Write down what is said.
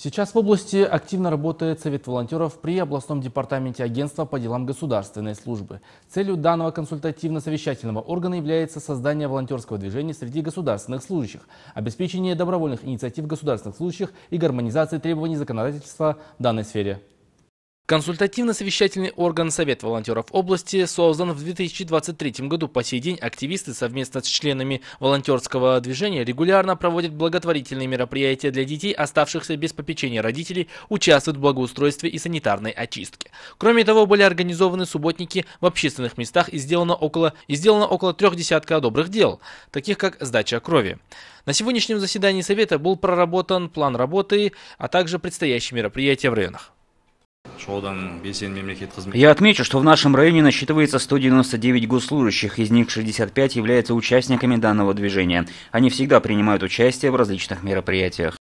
Сейчас в области активно работает Совет волонтеров при областном департаменте Агентства по делам государственной службы. Целью данного консультативно-совещательного органа является создание волонтерского движения среди государственных служащих, обеспечение добровольных инициатив государственных служащих и гармонизация требований законодательства в данной сфере. Консультативно-совещательный орган Совет волонтеров области создан в 2023 году. По сей день активисты совместно с членами волонтерского движения регулярно проводят благотворительные мероприятия для детей, оставшихся без попечения родителей, участвуют в благоустройстве и санитарной очистке. Кроме того, были организованы субботники в общественных местах и сделано около, и сделано около трех десятка добрых дел, таких как сдача крови. На сегодняшнем заседании Совета был проработан план работы, а также предстоящие мероприятия в районах. Я отмечу, что в нашем районе насчитывается 199 госслужащих, из них 65 являются участниками данного движения. Они всегда принимают участие в различных мероприятиях.